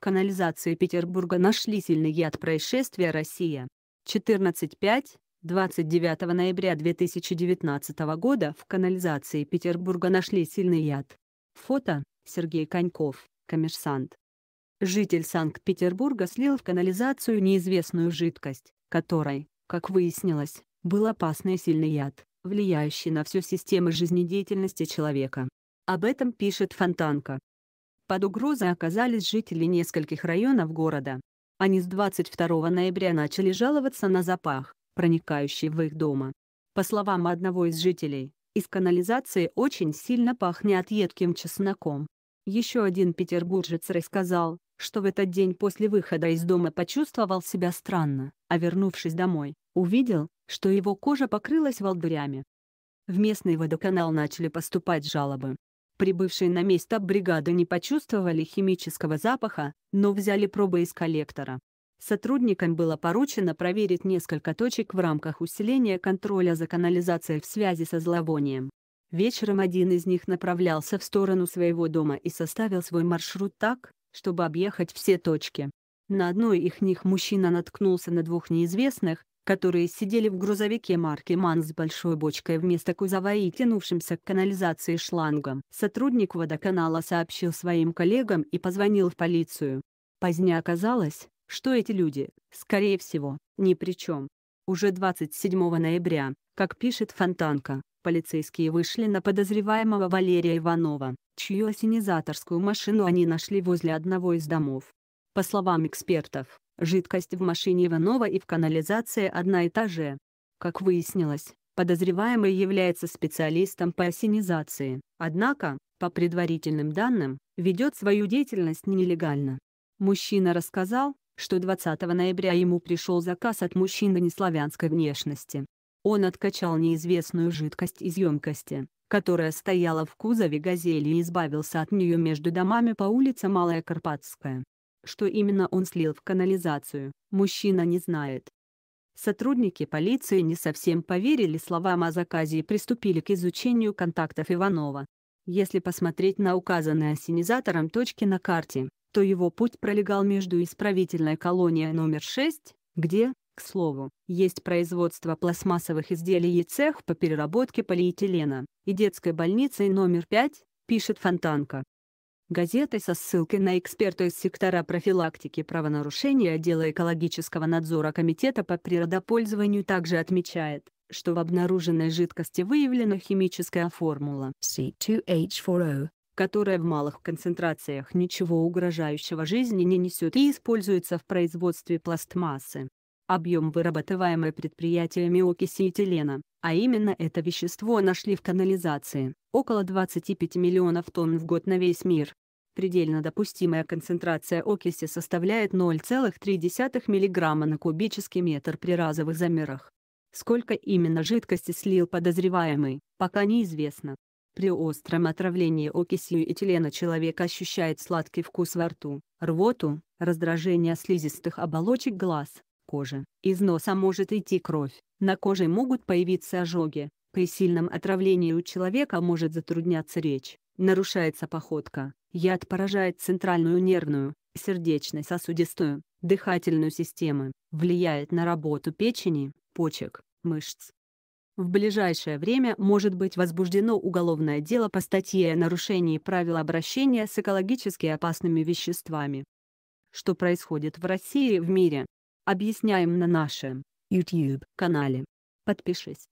в канализации Петербурга нашли сильный яд происшествия «Россия». 14.5. 29 ноября 2019 года в канализации Петербурга нашли сильный яд. Фото – Сергей Коньков, коммерсант. Житель Санкт-Петербурга слил в канализацию неизвестную жидкость, которой, как выяснилось, был опасный сильный яд, влияющий на всю систему жизнедеятельности человека. Об этом пишет Фонтанка. Под угрозой оказались жители нескольких районов города. Они с 22 ноября начали жаловаться на запах, проникающий в их дома. По словам одного из жителей, из канализации очень сильно пахнет едким чесноком. Еще один петербуржец рассказал, что в этот день после выхода из дома почувствовал себя странно, а вернувшись домой, увидел, что его кожа покрылась волдырями. В местный водоканал начали поступать жалобы. Прибывшие на место бригады не почувствовали химического запаха, но взяли пробы из коллектора. Сотрудникам было поручено проверить несколько точек в рамках усиления контроля за канализацией в связи со зловонием. Вечером один из них направлялся в сторону своего дома и составил свой маршрут так, чтобы объехать все точки. На одной из них мужчина наткнулся на двух неизвестных, которые сидели в грузовике марки «Ман» с большой бочкой вместо кузова и тянувшимся к канализации шлангом. Сотрудник водоканала сообщил своим коллегам и позвонил в полицию. Позднее оказалось, что эти люди, скорее всего, ни при чем. Уже 27 ноября, как пишет Фонтанка, полицейские вышли на подозреваемого Валерия Иванова, чью осенизаторскую машину они нашли возле одного из домов. По словам экспертов, Жидкость в машине Иванова и в канализации одна и та же. Как выяснилось, подозреваемый является специалистом по осенизации, однако, по предварительным данным, ведет свою деятельность нелегально. Мужчина рассказал, что 20 ноября ему пришел заказ от мужчины неславянской внешности. Он откачал неизвестную жидкость из емкости, которая стояла в кузове «Газели» и избавился от нее между домами по улице Малая Карпатская. Что именно он слил в канализацию, мужчина не знает. Сотрудники полиции не совсем поверили словам о заказе и приступили к изучению контактов Иванова. Если посмотреть на указанные осенизатором точки на карте, то его путь пролегал между исправительной колонией номер 6, где, к слову, есть производство пластмассовых изделий и цех по переработке полиэтилена, и детской больницей номер 5, пишет Фонтанка газетой со ссылкой на эксперта из сектора профилактики правонарушений отдела экологического надзора Комитета по природопользованию также отмечает, что в обнаруженной жидкости выявлена химическая формула c 2 h 4 o которая в малых концентрациях ничего угрожающего жизни не несет и используется в производстве пластмассы. Объем вырабатываемой предприятиями окиси этилена, а именно это вещество нашли в канализации около 25 миллионов тонн в год на весь мир. Предельно допустимая концентрация окиси составляет 0,3 мг на кубический метр при разовых замерах. Сколько именно жидкости слил подозреваемый, пока неизвестно. При остром отравлении окисью этилена человек ощущает сладкий вкус во рту, рвоту, раздражение слизистых оболочек глаз, кожи, из носа может идти кровь, на коже могут появиться ожоги, при сильном отравлении у человека может затрудняться речь, нарушается походка, яд поражает центральную нервную, сердечно-сосудистую, дыхательную системы, влияет на работу печени, почек, мышц. В ближайшее время может быть возбуждено уголовное дело по статье о нарушении правил обращения с экологически опасными веществами. Что происходит в России и в мире? Объясняем на нашем YouTube-канале. Подпишись.